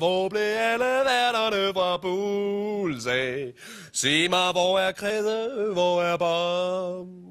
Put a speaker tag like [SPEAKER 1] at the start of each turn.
[SPEAKER 1] Hvor blev alle værterne fra af? Se mig, hvor er Krede, hvor er Bom?